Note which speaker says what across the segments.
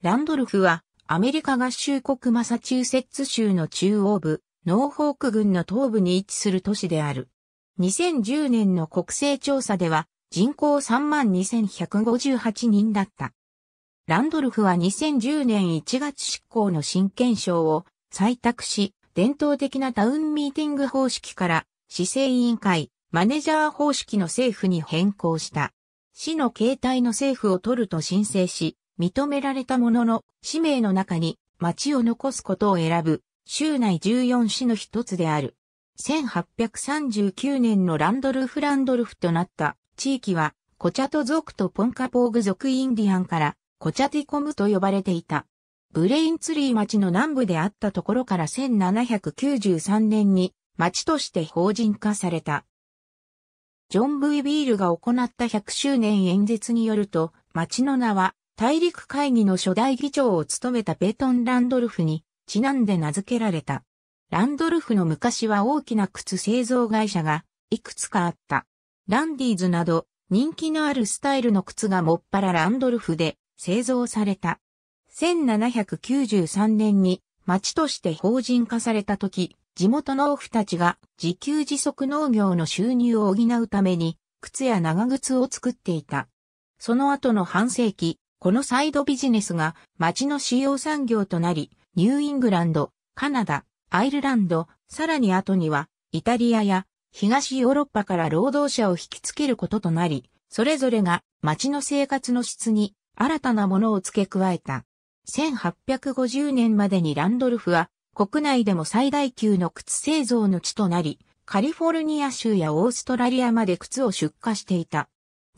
Speaker 1: ランドルフは、アメリカ合衆国マサチューセッツ州の中央部、ノーホーク郡の東部に位置する都市である。2010年の国勢調査では、人口32,158人だった。ランドルフは2010年1月執行の新憲章を採択し、伝統的なタウンミーティング方式から市政委員会、マネジャー方式の政府に変更した。市の形態の政府を取ると申請し、認められたものの、使命の中に町を残すことを選ぶ、州内14市の一つである。1839年のランドルフ・ランドルフとなった地域は、コチャト族とポンカポーグ族インディアンから、コチャティコムと呼ばれていた。ブレインツリー町の南部であったところから1793年に町として法人化された。ジョン・ブイ・ビールが行った100周年演説によると、町の名は大陸会議の初代議長を務めたベトン・ランドルフにちなんで名付けられた。ランドルフの昔は大きな靴製造会社がいくつかあった。ランディーズなど人気のあるスタイルの靴がもっぱらランドルフで製造された。1793年に町として法人化された時、地元農夫たちが自給自足農業の収入を補うために靴や長靴を作っていた。その後の半世紀、このサイドビジネスが町の主要産業となり、ニューイングランド、カナダ、アイルランド、さらに後には、イタリアや東ヨーロッパから労働者を引きつけることとなり、それぞれが町の生活の質に新たなものを付け加えた。1850年までにランドルフは国内でも最大級の靴製造の地となり、カリフォルニア州やオーストラリアまで靴を出荷していた。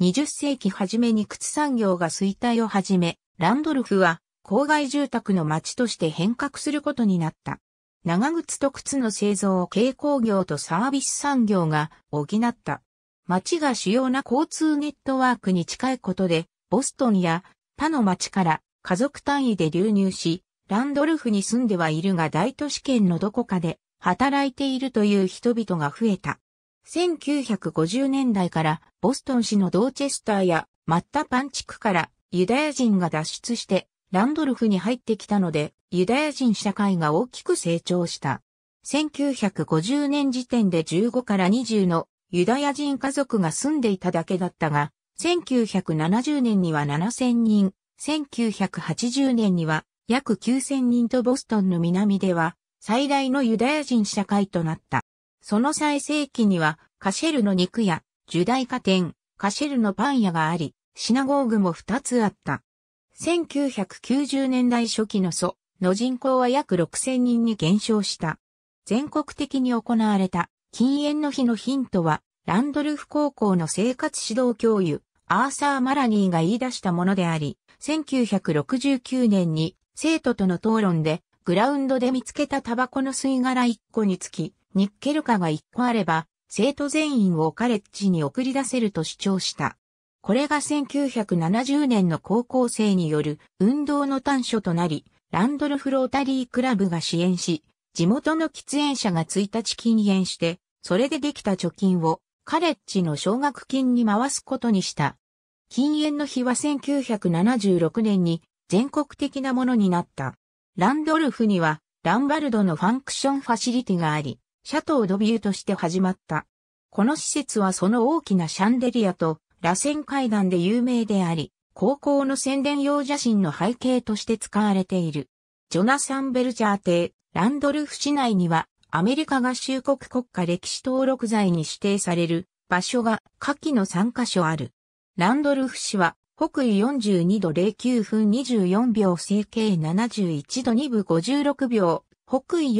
Speaker 1: 20世紀初めに靴産業が衰退を始め、ランドルフは郊外住宅の町として変革することになった。長靴と靴の製造を軽工業とサービス産業が補った。町が主要な交通ネットワークに近いことで、ボストンや他の町から家族単位で流入し、ランドルフに住んではいるが大都市圏のどこかで働いているという人々が増えた。1950年代からボストン市のドーチェスターやマッタパン地区からユダヤ人が脱出してランドルフに入ってきたのでユダヤ人社会が大きく成長した。1950年時点で15から20のユダヤ人家族が住んでいただけだったが、1970年には7000人、1980年には約9000人とボストンの南では最大のユダヤ人社会となった。その最盛期には、カシェルの肉屋、ジュダイカ店、カシェルのパン屋があり、シナゴーグも2つあった。1990年代初期の祖の人口は約6000人に減少した。全国的に行われた禁煙の日のヒントは、ランドルフ高校の生活指導教諭、アーサー・マラニーが言い出したものであり、1969年に生徒との討論で、グラウンドで見つけたタバコの吸い殻1個につき、ニッケル化が1個あれば、生徒全員をカレッジに送り出せると主張した。これが1970年の高校生による運動の短所となり、ランドルフロータリークラブが支援し、地元の喫煙者が1日禁煙して、それでできた貯金をカレッジの奨学金に回すことにした。禁煙の日は1976年に全国的なものになった。ランドルフにはランバルドのファンクションファシリティがあり、シャトー・ド・ビューとして始まった。この施設はその大きなシャンデリアと螺旋階段で有名であり、高校の宣伝用写真の背景として使われている。ジョナサン・ベルチャー邸、ランドルフ市内には、アメリカ合衆国国家歴史登録財に指定される場所が下記の3カ所ある。ランドルフ市は、北緯42度09分24秒整形71度2分56秒北緯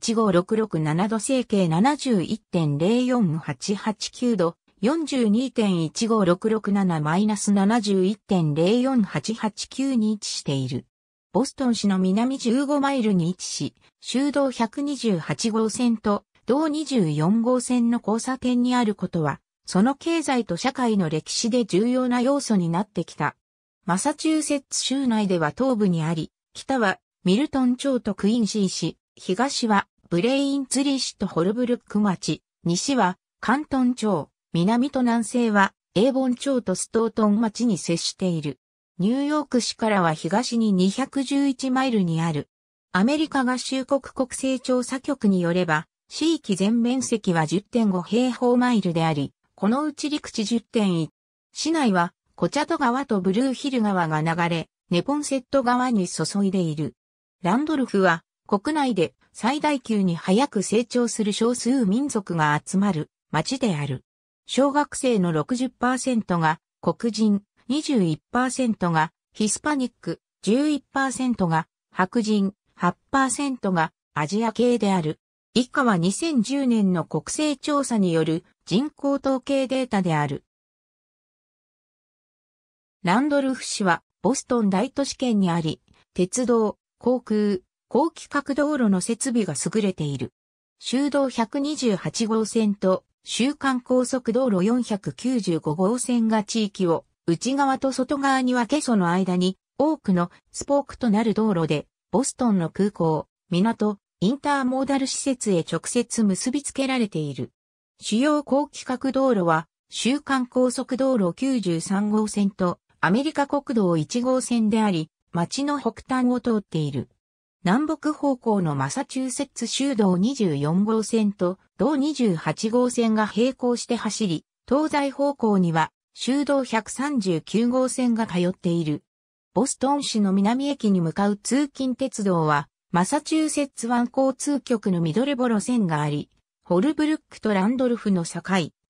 Speaker 1: 42.15667度西形71.04889度42.15667-71.04889に位置している。ボストン市の南15マイルに位置し、州道128号線と道24号線の交差点にあることは、その経済と社会の歴史で重要な要素になってきた。マサチューセッツ州内では東部にあり、北はミルトン町とクインシー市、東はブレインツリー市とホルブルック町、西はカントン町、南と南西はエーボン町とストートン町に接している。ニューヨーク市からは東に211マイルにある。アメリカ合衆国国勢調査局によれば、市域全面積は10.5平方マイルであり、このうち陸地10.1。市内は、コチャト川とブルーヒル川が流れ、ネポンセット川に注いでいる。ランドルフは国内で最大級に早く成長する少数民族が集まる町である。小学生の60%が黒人、21%がヒスパニック、11%が白人、8%がアジア系である。以下は2010年の国勢調査による人口統計データである。ランドルフ市はボストン大都市圏にあり、鉄道、航空、高規格道路の設備が優れている。州道128号線と週間高速道路495号線が地域を内側と外側に分けその間に多くのスポークとなる道路でボストンの空港、港、インターモーダル施設へ直接結びつけられている。主要高規格道路は週間高速道路93号線とアメリカ国道1号線であり、町の北端を通っている。南北方向のマサチューセッツ州道24号線と道28号線が並行して走り、東西方向には州道139号線が通っている。ボストン市の南駅に向かう通勤鉄道は、マサチューセッツ湾交通局のミドルボロ線があり、ホルブルックとランドルフの境、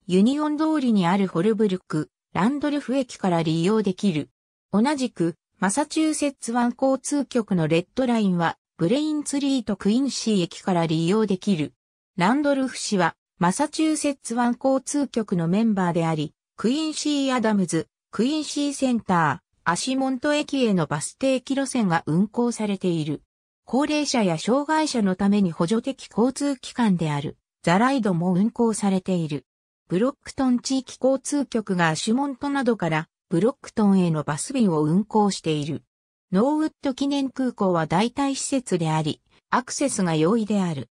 Speaker 1: ユニオン通りにあるホルブルック、ランドルフ駅から利用できる。同じく、マサチューセッツ湾交通局のレッドラインは、ブレインツリーとクインシー駅から利用できる。ランドルフ氏は、マサチューセッツ湾交通局のメンバーであり、クインシーアダムズ、クインシーセンター、アシモント駅へのバス停駅路線が運行されている。高齢者や障害者のために補助的交通機関である、ザライドも運行されている。ブロックトン地域交通局がアシモントなどからブロックトンへのバス便を運行している。ノーウッド記念空港は代替施設であり、アクセスが容易である。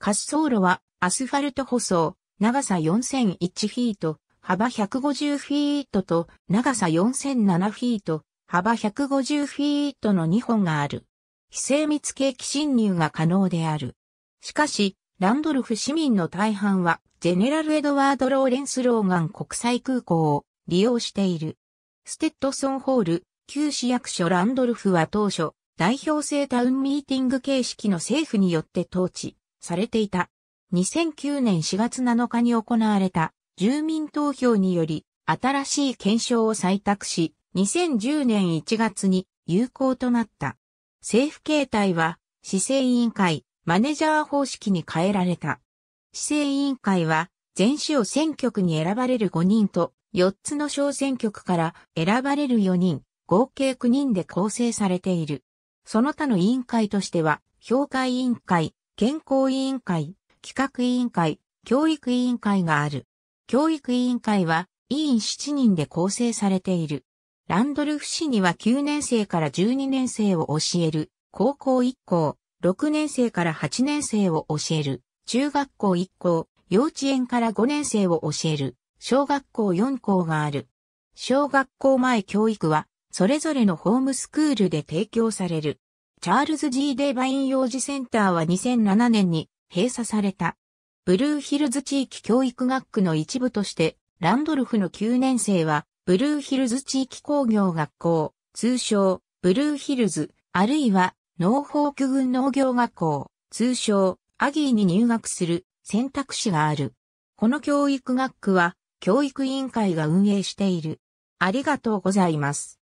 Speaker 1: 滑走路はアスファルト舗装、長さ4001フィート、幅150フィートと長さ4007フィート、幅150フィートの2本がある。非精密景気侵入が可能である。しかし、ランドルフ市民の大半は、ジェネラル・エドワード・ローレンス・ローガン国際空港を利用している。ステッドソンホール、旧市役所ランドルフは当初、代表制タウンミーティング形式の政府によって統治されていた。2009年4月7日に行われた住民投票により新しい検証を採択し、2010年1月に有効となった。政府形態は市政委員会、マネジャー方式に変えられた。市政委員会は全市を選挙区に選ばれる5人と4つの小選挙区から選ばれる4人、合計9人で構成されている。その他の委員会としては、評価委員会、健康委員会、企画委員会、教育委員会がある。教育委員会は、委員7人で構成されている。ランドルフ市には9年生から12年生を教える、高校1校、6年生から8年生を教える、中学校1校、幼稚園から5年生を教える、小学校4校がある。小学校前教育は、それぞれのホームスクールで提供される。チャールズ・ G・ デバイン幼児センターは2007年に閉鎖された。ブルーヒルズ地域教育学区の一部として、ランドルフの9年生は、ブルーヒルズ地域工業学校、通称、ブルーヒルズ、あるいは、農法区群農業学校、通称、アギーに入学する選択肢がある。この教育学区は、教育委員会が運営している。ありがとうございます。